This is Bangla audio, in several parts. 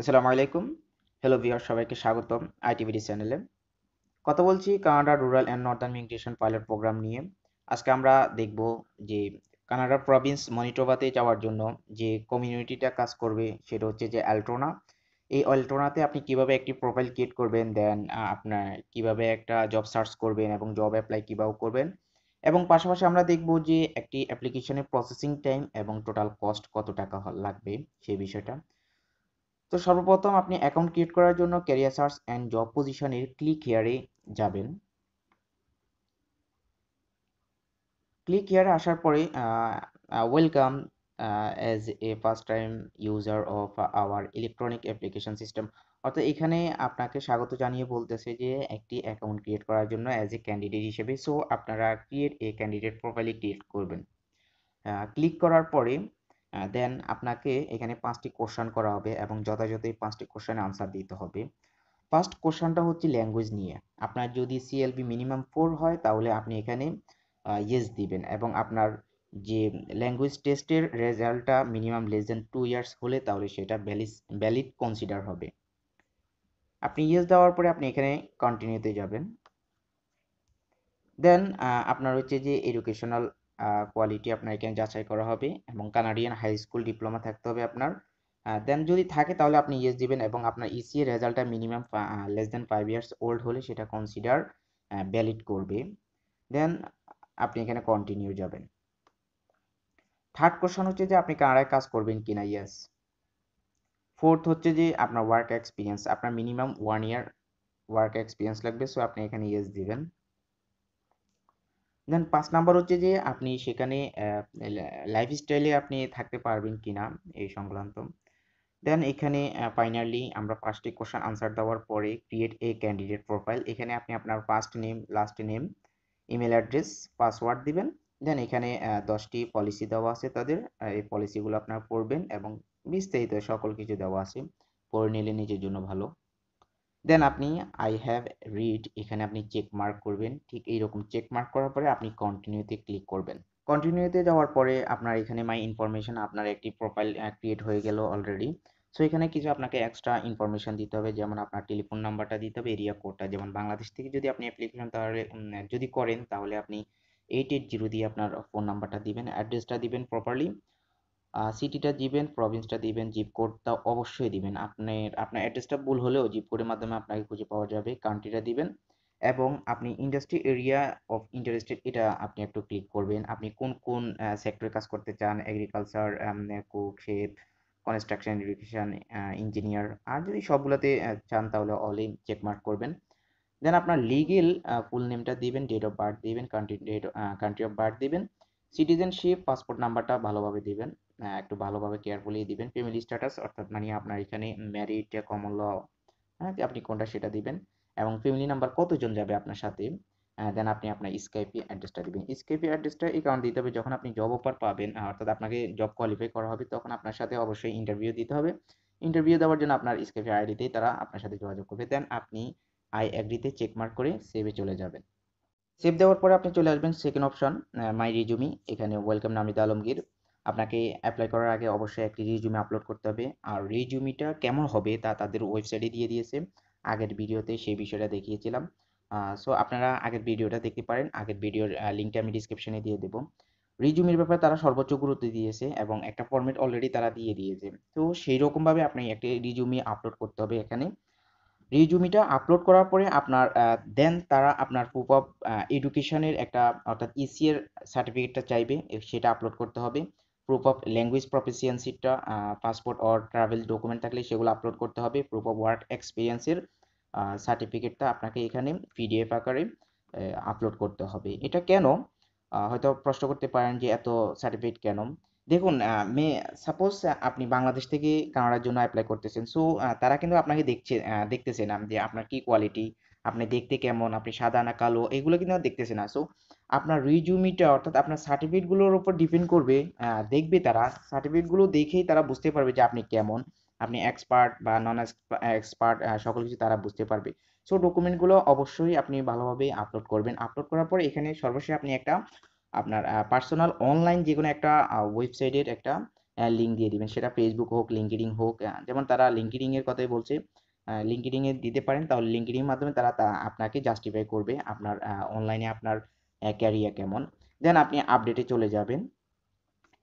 আসসালামু আলাইকুম হ্যালো ভিওর সবাইকে স্বাগতম আইটিভিডি চ্যানেলে কথা বলছি Canada rural and northern migration pilot program নিয়ে আজকে আমরা দেখব যে কানাডার প্রভিন্স মনিটোবাতে যাওয়ার জন্য যে কমিউনিটিটা কাজ করবে সেটা হচ্ছে যে অ্যালট্রোনা এই অ্যালট্রোনাতে আপনি কিভাবে একটি প্রোফাইল ক্রিয়েট করবেন দেন আপনার কিভাবে একটা জব সার্চ করবেন এবং জব অ্যাপ্লাই কীভাবে করবেন এবং পাশাপাশি আমরা দেখব যে একটি অ্যাপ্লিকেশনের প্রসেসিং টাইম এবং টোটাল কস্ট কত টাকা লাগবে সেই বিষয়টা তো সর্বপ্রথম আপনি অ্যাকাউন্ট ক্রিয়েট করার জন্য ক্যারিয়ার সার্চ অ্যান্ড জব পজিশনের ক্লিক হেয়ারে যাবেন ক্লিক হেয়ারে আসার পরে welcome as a first time user of our electronic application system অর্থাৎ এখানে আপনাকে স্বাগত জানিয়ে বলতেছে যে একটি অ্যাকাউন্ট ক্রিয়েট করার জন্য অ্যাজ এ ক্যান্ডিডেট হিসেবে সো আপনারা ক্রিয়েট এ ক্যান্ডিডেট প্রোফাইলে ক্রিয়েট করবেন ক্লিক করার পরে দেন আপনাকে এখানে পাঁচটি কোশ্চান করা হবে এবং যথাযথ এই পাঁচটি কোশ্চানে আনসার দিতে হবে ফার্স্ট কোশ্চানটা হচ্ছে ল্যাঙ্গুয়েজ নিয়ে আপনার যদি সিএলবি মিনিমাম ফোর হয় তাহলে আপনি এখানে ইয়েস দিবেন এবং আপনার যে ল্যাঙ্গুয়েজ টেস্টের রেজাল্টটা minimum less than two years হলে তাহলে সেটা ভ্যালিস ভ্যালিড কনসিডার হবে আপনি ইয়েস দেওয়ার পরে আপনি এখানে কন্টিনিউতে যাবেন দেন আপনার হচ্ছে যে এডুকেশনাল কোয়ালিটি আপনার এখানে যাচাই করা হবে এবং কানাডিয়ান হাই স্কুল ডিপ্লোমা থাকতে হবে আপনার দেন যদি থাকে তাহলে আপনি ইয়েস দিবেন এবং আপনার ইসি এর রেজাল্টটা minimum less than five years old হলে সেটা কনসিডার ভ্যালিড করবে দেন আপনি এখানে কন্টিনিউ যাবেন থার্ড কোশ্চেন হচ্ছে যে আপনি কানাডায় কাজ করবেন কিনা ইয়েস ফোর্থ হচ্ছে যে আপনার ওয়ার্ক এক্সপিরিয়েন্স আপনার minimum one year work experience লাগবে সো আপনি এখানে ইয়েস দিবেন দেন পাঁচ নাম্বার হচ্ছে যে আপনি সেখানে লাইফ স্টাইলে আপনি থাকতে পারবেন কি না এই সংক্রান্ত দেন এখানে ফাইনালি আমরা পাঁচটি কোশ্চেন আনসার দেওয়ার পরে ক্রিয়েট এ ক্যান্ডিডেট প্রোফাইল এখানে আপনি আপনার first name last name email address password দিবেন দেন এখানে দশটি পলিসি দেওয়া আছে তাদের এই পলিসিগুলো আপনারা পড়বেন এবং বিস্তারিত সকল কিছু দেওয়া আছে পড়ে নিলে নিজের জন্য ভালো দেন আপনি আই হ্যাভ রিড এখানে আপনি চেক মার্ক করবেন ঠিক এইরকম চেক মার্ক করার পরে আপনি কন্টিনিউতে ক্লিক করবেন কন্টিনিউতে যাওয়ার পরে আপনার এখানে মাই ইনফরমেশন আপনার একটি প্রোফাইল ক্রিয়েট হয়ে গেল অলরেডি সো এখানে কিছু আপনাকে এক্সট্রা ইনফরমেশন দিতে হবে যেমন আপনার টেলিফোন নাম্বারটা দিতে হবে এরিয়া কোডটা যেমন বাংলাদেশ থেকে যদি আপনি অ্যাপ্লিকেশন তাহলে যদি করেন তাহলে আপনি এইট এইট জিরো দিয়ে আপনার ফোন নাম্বারটা দিবেন অ্যাড্রেসটা দিবেন প্রপারলি সিটিটা দিবেন প্রভিন্সটা দিবেন জিপ কোডটা অবশ্যই দিবেন আপনার আপনার অ্যাড্রেসটা ভুল হলেও জিপ কোডের মাধ্যমে আপনাকে খুঁজে পাওয়া যাবে কান্ট্রিটা দিবেন এবং আপনি ইন্ডাস্ট্রি এরিয়া অফ ইন্টারেস্টেড এটা আপনি একটু ক্লিক করবেন আপনি কোন কোন সেক্টরে কাজ করতে চান agriculture cook construction education engineer আর যদি সবগুলোতে চান তাহলে অলেই চেকমার্ক করবেন দেন আপনার লিগেল ফুল নেমটা দিবেন ডেট অফ বার্থ দিবেন country date country of birth দিবেন সিটিজেনশিপ পাসপোর্ট নাম্বারটা ভালোভাবে দিবেন হ্যাঁ, একটু ভালোভাবে কেয়ারফুলি দিবেন ফ্যামিলি স্ট্যাটাস অর্থাৎ মানে আপনার এখানে ম্যারিড কমন ল হ্যাঁ আপনি কোনটা সেটা দিবেন এবং ফ্যামিলি নাম্বার কতজন যাবে আপনার সাথে দেন হ্যাঁ, আপনি আপনার স্কাইপি অ্যাড্রেসটা দিবেন স্কাইপি অ্যাড্রেসটা এই কারণে দিতে হবে যখন আপনি জব অফার পাবেন অর্থাৎ আপনাকে জব কোয়ালিফাই করা হবে তখন আপনার সাথে অবশ্যই ইন্টারভিউ দিতে হবে ইন্টারভিউ দেওয়ার জন্য আপনার স্কাইপি আইডিতেই তারা আপনার সাথে যোগাযোগ করবে দেন আপনি আই অ্যাগ্রিতে চেকমার্ক করে সেভে চলে যাবেন সেভ দেওয়ার পরে আপনি চলে আসবেন সেকেন্ড অপশান মাই রিজুমি এখানে ওয়েলকাম নামিদ আলমগীর আপনাকে অ্যাপ্লাই করার আগে অবশ্যই একটি রিজুমি আপলোড করতে হবে আর রিজুমিটা কেমন হবে তা তাদের ওয়েবসাইটে দিয়ে দিয়েছে আগের ভিডিওতে সেই বিষয়টা দেখিয়েছিলাম সো আপনারা আগের ভিডিওটা দেখতে পারেন আগের ভিডিওর লিঙ্কটা আমি ডিসক্রিপশনে দিয়ে দেবো রিজুমির ব্যাপারে তারা সর্বোচ্চ গুরুত্ব দিয়েছে এবং একটা ফর্মেট অলরেডি তারা দিয়ে দিয়েছে তো সেই রকমভাবে আপনি একটি রিজুমি আপলোড করতে হবে এখানে রিজুমিটা আপলোড করার পরে আপনার দেন তারা আপনার প্রুফ অফ এডুকেশনের একটা অর্থাৎ ইসি e এর সার্টিফিকেটটা চাইবে সেটা আপলোড করতে হবে প্রুফ অফ ল্যাঙ্গুয়েজ প্রফিসিয়েন্সিটা পাসপোর্ট অর ট্রাভেল ডকুমেন্ট থাকলে সেগুলো আপলোড করতে হবে প্রুফ অফ ওয়ার্ক এক্সপিরিয়েন্সের সার্টিফিকেটটা আপনাকে এখানে পিডিএফ আকারে আপলোড করতে হবে এটা কেন হয়তো প্রশ্ন করতে পারেন যে এত সার্টিফিকেট কেন দেখুন মে সাপোজ আপনি বাংলাদেশ থেকে কানাডার জন্য অ্যাপ্লাই করতেছেন। সো তারা কিন্তু আপনাকে দেখছে দেখতেছে না যে আপনার কি কোয়ালিটি, আপনি দেখতে কেমন, আপনি সাদা না কালো এগুলো কিন্তু দেখতেছে না। সো আপনার রিজুমিটা অর্থাৎ আপনার সার্টিফিকেটগুলোর উপর ডিপেন্ড করবে দেখবে তারা সার্টিফিকেটগুলো দেখেই তারা বুঝতে পারবে যে আপনি কেমন, আপনি এক্সপার্ট বা নন এক্সপার্ট সকল কিছু তারা বুঝতে পারবে। সো ডকুমেন্টগুলো অবশ্যই আপনি ভালোভাবে আপলোড করবেন। আপলোড করার পর এখানে সর্বশেষ আপনি একটা আপনার পার্সোনাল অনলাইন যে কোনো একটা ওয়েবসাইটের একটা লিঙ্ক দিয়ে দিবেন সেটা ফেসবুক হোক লিঙ্কিডিং হোক যেমন তারা লিঙ্কিডিংয়ের কথাই বলছে লিঙ্কিডিংয়ে দিতে পারেন তাহলে লিঙ্কিডিংয়ের মাধ্যমে তারা তা আপনাকে জাস্টিফাই করবে আপনার অনলাইনে আপনার ক্যারিয়ার কেমন দেন আপনি আপডেটে চলে যাবেন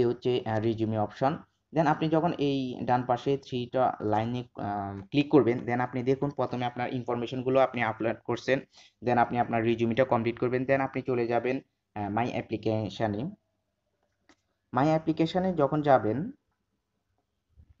এ হচ্ছে রিজিউমি অপশন দেন আপনি যখন এই ডান পাশে থ্রিটা লাইনে ক্লিক করবেন দেন আপনি দেখুন প্রথমে আপনার ইনফরমেশনগুলো আপনি আপলোড করছেন দেন আপনি আপনার রিজিউমিটা কমপ্লিট করবেন দেন আপনি চলে যাবেন মাই অ্যাপ্লিকেশানে মাই অ্যাপ্লিকেশানে যখন যাবেন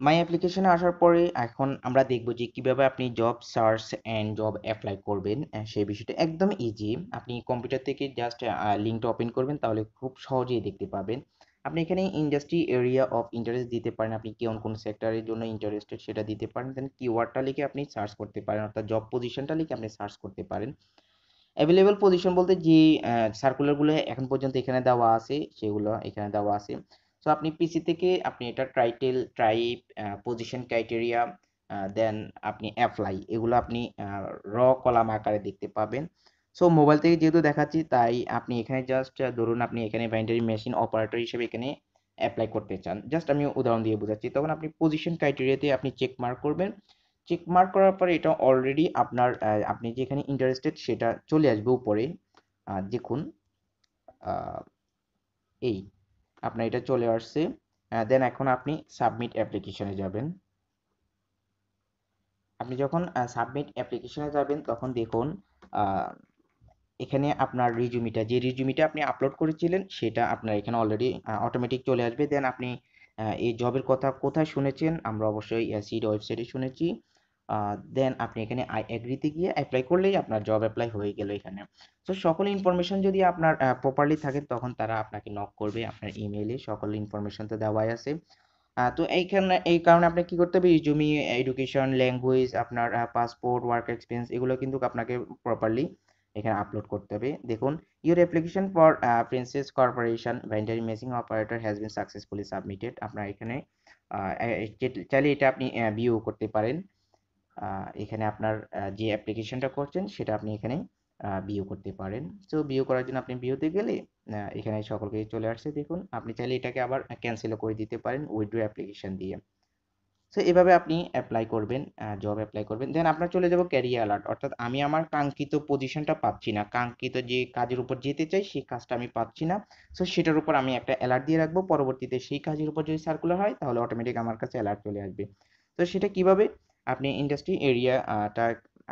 মাই অ্যাপ্লিকেশানে আসার পরে এখন আমরা দেখব যে কীভাবে আপনি job search and job apply করবেন সেই বিষয়টা একদম ইজি আপনি কম্পিউটার থেকে জাস্ট লিঙ্কটা ওপেন করবেন তাহলে খুব সহজেই দেখতে পাবেন আপনি এখানে ইন্ডাস্ট্রি এরিয়া অফ ইন্টারেস্ট দিতে পারেন আপনি কোন কোন সেক্টরের জন্য ইন্টারেস্টেড সেটা দিতে পারেন দেন কিওয়ার্ডটা লিখে আপনি সার্চ করতে পারেন অর্থাৎ জব পজিশনটা লিখে আপনি সার্চ করতে পারেন অ্যাভেলেবেল পজিশন বলতে যে সার্কুলারগুলো এখন পর্যন্ত এখানে দেওয়া আছে সেগুলো এখানে দেওয়া আছে সো আপনি পিসি থেকে আপনি এটা title type position criteria then আপনি অ্যাপ্লাই এগুলো আপনি র কলাম আকারে দেখতে পাবেন সো মোবাইল থেকে যেহেতু দেখাচ্ছি তাই আপনি এখানে জাস্ট ধরুন আপনি এখানে বাইন্ডারি মেশিন অপারেটর হিসেবে এখানে অ্যাপ্লাই করতে চান জাস্ট আমি উদাহরণ দিয়ে বোঝাচ্ছি তখন আপনি পজিশন ক্রাইটেরিয়াতে আপনি চেক মার্ক করবেন চেক মার্ক করার পরে এটা অলরেডি আপনার আপনি যেখানে ইন্টারেস্টেড সেটা চলে আসবে উপরে দেখুন এই আপনার এটা চলে আসছে দেন এখন আপনি সাবমিট অ্যাপ্লিকেশনে যাবেন আপনি যখন সাবমিট অ্যাপ্লিকেশনে যাবেন তখন দেখুন এখানে আপনার রিজুমিটা যে রিজুমিটা আপনি আপলোড করেছিলেন সেটা আপনার এখানে অলরেডি অটোমেটিক চলে আসবে দেন আপনি এই জবের কথা কোথায় শুনেছেন আমরা অবশ্যই সিড ওয়েবসাইটে শুনেছি দেন আপনি এখানে আই অ্যাগ্রিতে গিয়ে অ্যাপ্লাই করলেই আপনার জব অ্যাপ্লাই হয়ে গেল এখানে সো সকল ইনফরমেশন যদি আপনার প্রপারলি থাকে তখন তারা আপনাকে নক করবে আপনার ইমেইলে সকল ইনফরমেশন তো দেওয়াই আছে তো এইখানে এই কারণে আপনাকে কী করতে হবে জমি এডুকেশন ল্যাঙ্গুয়েজ আপনার পাসপোর্ট ওয়ার্ক এক্সপিরিয়েন্স এগুলো কিন্তু আপনাকে প্রপারলি এখানে আপলোড করতে হবে দেখুন your application for Princess Corporation bindery machine operator has been successfully submitted আপনার এখানে চাইলে এটা আপনি ভিউ করতে পারেন এখানে আপনার যে অ্যাপ্লিকেশনটা করছেন সেটা আপনি এখানে বিও করতে পারেন তো বিও করার জন্য আপনি বিওতে গেলে এখানে সকল কিছু চলে আসছে দেখুন আপনি চাইলে এটাকে আবার ক্যান্সেলও করে দিতে পারেন উইড্রো অ্যাপ্লিকেশন দিয়ে সো এভাবে আপনি অ্যাপ্লাই করবেন জব অ্যাপ্লাই করবেন দেন আপনার চলে যাব ক্যারিয়ার অ্যালার্ট অর্থাৎ আমি আমার কাঙ্ক্ষিত পজিশনটা পাচ্ছি না কাঙ্ক্ষিত যে কাজের উপর যেতে চাই সেই কাজটা আমি পাচ্ছি না সো সেটার উপর আমি একটা অ্যালার্ট দিয়ে রাখবো পরবর্তীতে সেই কাজের উপর যদি সার্কুলার হয় তাহলে অটোমেটিক আমার কাছে অ্যালার্ট চলে আসবে তো সেটা কিভাবে আপনি ইন্ডাস্ট্রি এরিয়াটা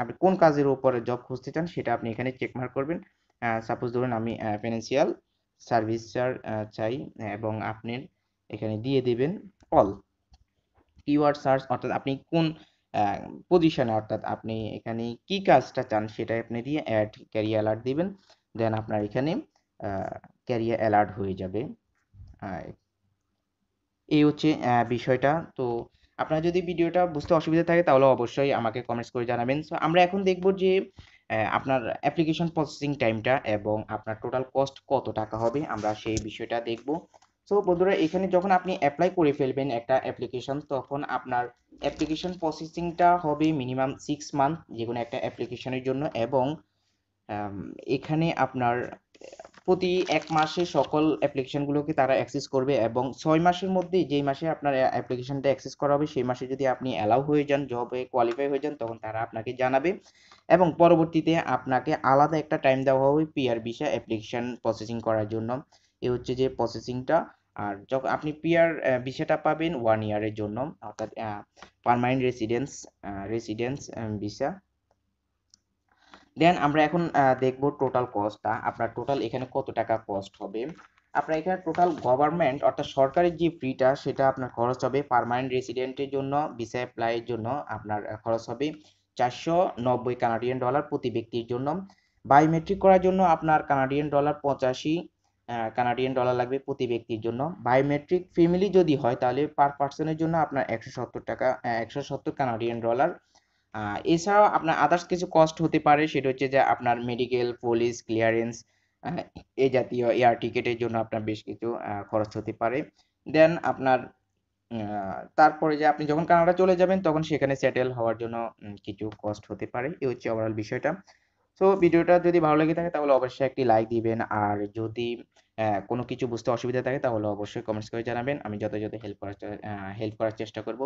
আপনি কোন কাজের উপরে জব খুঁজতে চান সেটা আপনি এখানে চেকমার্ক করবেন সাপোজ ধরুন আমি ফিনান্সিয়াল সার্ভিসার চাই এবং আপনি এখানে দিয়ে দেবেন অল কিওয়ার্ড সার্চ অর্থাৎ আপনি কোন পজিশনে অর্থাৎ আপনি এখানে কি কাজটা চান সেটা আপনি দিয়ে অ্যাড ক্যারিয়ার অ্যালার্ট দিবেন দেন আপনার এখানে ক্যারিয়ার অ্যালার্ট হয়ে যাবে এই হচ্ছে বিষয়টা তো আপনার যদি ভিডিওটা বুঝতে অসুবিধা থাকে তাহলে অবশ্যই আমাকে কমেন্টস করে জানাবেন সো আমরা এখন দেখব যে আপনার অ্যাপ্লিকেশন প্রসেসিং টাইমটা এবং আপনার টোটাল কস্ট কত টাকা হবে আমরা সেই বিষয়টা দেখব সো বন্ধুরা এখানে যখন আপনি অ্যাপ্লাই করে ফেলবেন একটা অ্যাপ্লিকেশন তখন আপনার অ্যাপ্লিকেশন প্রসেসিংটা হবে মিনিমাম সিক্স মান্থ যে কোনো একটা অ্যাপ্লিকেশনের জন্য এবং এখানে আপনার প্রতি এক মাসে সকল অ্যাপ্লিকেশনগুলোকে তারা অ্যাক্সেস করবে এবং ছয় মাসের মধ্যে যেই মাসে আপনার অ্যাপ্লিকেশনটা অ্যাক্সেস করা হবে সেই মাসে যদি আপনি অ্যালাউ হয়ে যান হয়ে কোয়ালিফাই হয়ে যান তখন তারা আপনাকে জানাবে এবং পরবর্তীতে আপনাকে আলাদা একটা টাইম দেওয়া হবে পিআর ভিসা অ্যাপ্লিকেশন প্রসেসিং করার জন্য এ হচ্ছে যে প্রসেসিংটা আর যখন আপনি পিআর ভিসাটা পাবেন ওয়ান ইয়ারের জন্য অর্থাৎ permanent residence residence visa then আমরা এখন দেখব টোটাল কস্টটা আপনার টোটাল এখানে কত টাকা কস্ট হবে আপনার এখানে টোটাল গভর্নমেন্ট অর্থাৎ সরকারের যে ফিটা সেটা আপনার খরচ হবে পারমানেন্ট রেসিডেন্টের জন্য ভিসা অ্যাপ্লাইয়ের জন্য আপনার খরচ হবে চারশো নব্বই কানাডিয়ান ডলার প্রতি ব্যক্তির জন্য বায়োমেট্রিক করার জন্য আপনার কানাডিয়ান ডলার পঁচাশি কানাডিয়ান ডলার লাগবে প্রতি ব্যক্তির জন্য বায়োমেট্রিক ফ্যামিলি যদি হয় তাহলে পার পার্সনের জন্য আপনার একশো সত্তর টাকা একশো সত্তর কানাডিয়ান ডলার এছাড়াও আপনার আদার্স কিছু কস্ট হতে পারে সেটা হচ্ছে যে আপনার মেডিকেল পুলিশ ক্লিয়ারেন্স এ জাতীয় এয়ার টিকেটের জন্য আপনার বেশ কিছু খরচ হতে পারে দেন আপনার তারপরে যে আপনি যখন কানাডা চলে যাবেন তখন সেখানে সেটেল হওয়ার জন্য কিছু কস্ট হতে পারে এই হচ্ছে ওভারঅল বিষয়টা সো ভিডিওটা যদি ভালো লেগে থাকে তাহলে অবশ্যই একটি লাইক দিবেন আর যদি কোনো কিছু বুঝতে অসুবিধা থাকে তাহলে অবশ্যই কমেন্টস করে জানাবেন আমি যথাযথ হেল্প করার হেল্প করার চেষ্টা করব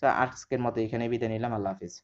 তো আজকের মতো এখানে বিদায় নিলাম আল্লাহ হাফিজ